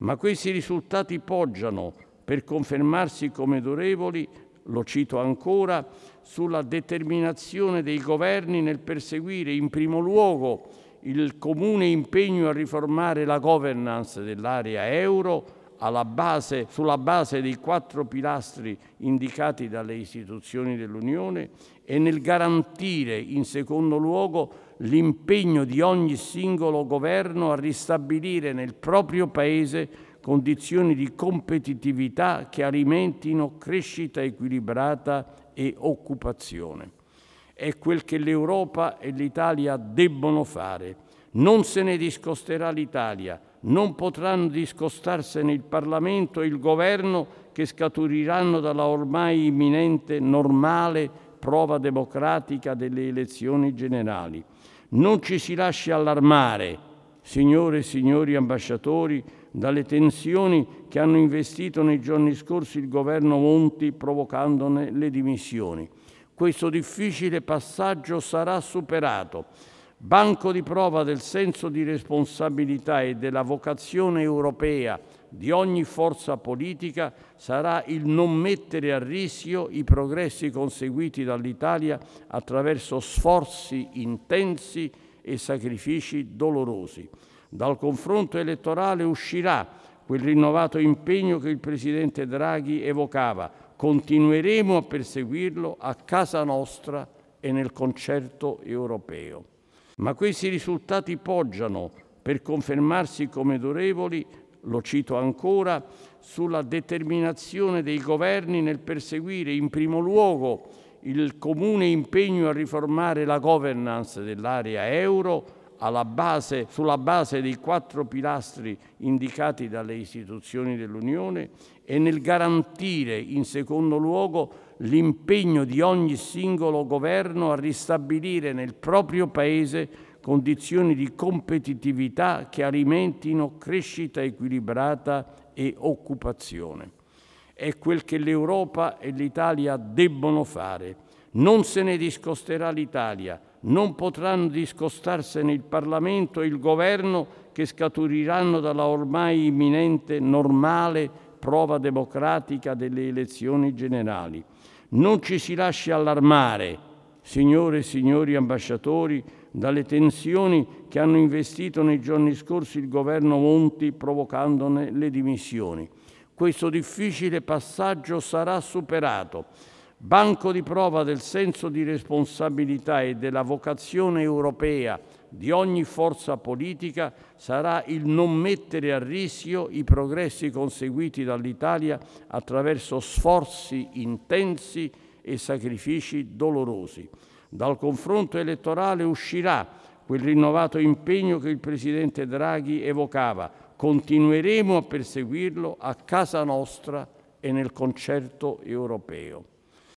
Ma questi risultati poggiano, per confermarsi come durevoli, lo cito ancora, sulla determinazione dei governi nel perseguire in primo luogo il comune impegno a riformare la governance dell'area euro base, sulla base dei quattro pilastri indicati dalle istituzioni dell'Unione e nel garantire in secondo luogo l'impegno di ogni singolo governo a ristabilire nel proprio Paese condizioni di competitività che alimentino crescita equilibrata e occupazione. È quel che l'Europa e l'Italia debbono fare. Non se ne discosterà l'Italia, non potranno discostarsene il Parlamento e il Governo che scaturiranno dalla ormai imminente, normale prova democratica delle elezioni generali. Non ci si lasci allarmare, signore e signori ambasciatori, dalle tensioni che hanno investito nei giorni scorsi il governo Monti provocandone le dimissioni. Questo difficile passaggio sarà superato. Banco di prova del senso di responsabilità e della vocazione europea di ogni forza politica sarà il non mettere a rischio i progressi conseguiti dall'Italia attraverso sforzi intensi e sacrifici dolorosi. Dal confronto elettorale uscirà quel rinnovato impegno che il Presidente Draghi evocava. Continueremo a perseguirlo a casa nostra e nel concerto europeo. Ma questi risultati poggiano, per confermarsi come durevoli, lo cito ancora, sulla determinazione dei governi nel perseguire in primo luogo il comune impegno a riformare la governance dell'area euro base, sulla base dei quattro pilastri indicati dalle istituzioni dell'Unione e nel garantire in secondo luogo l'impegno di ogni singolo governo a ristabilire nel proprio Paese condizioni di competitività che alimentino crescita equilibrata e occupazione. È quel che l'Europa e l'Italia debbono fare. Non se ne discosterà l'Italia, non potranno discostarsene il Parlamento e il Governo che scaturiranno dalla ormai imminente normale prova democratica delle elezioni generali. Non ci si lasci allarmare, signore e signori ambasciatori, dalle tensioni che hanno investito nei giorni scorsi il governo Monti provocandone le dimissioni. Questo difficile passaggio sarà superato. Banco di prova del senso di responsabilità e della vocazione europea di ogni forza politica sarà il non mettere a rischio i progressi conseguiti dall'Italia attraverso sforzi intensi e sacrifici dolorosi. Dal confronto elettorale uscirà quel rinnovato impegno che il presidente Draghi evocava. Continueremo a perseguirlo a casa nostra e nel concerto europeo.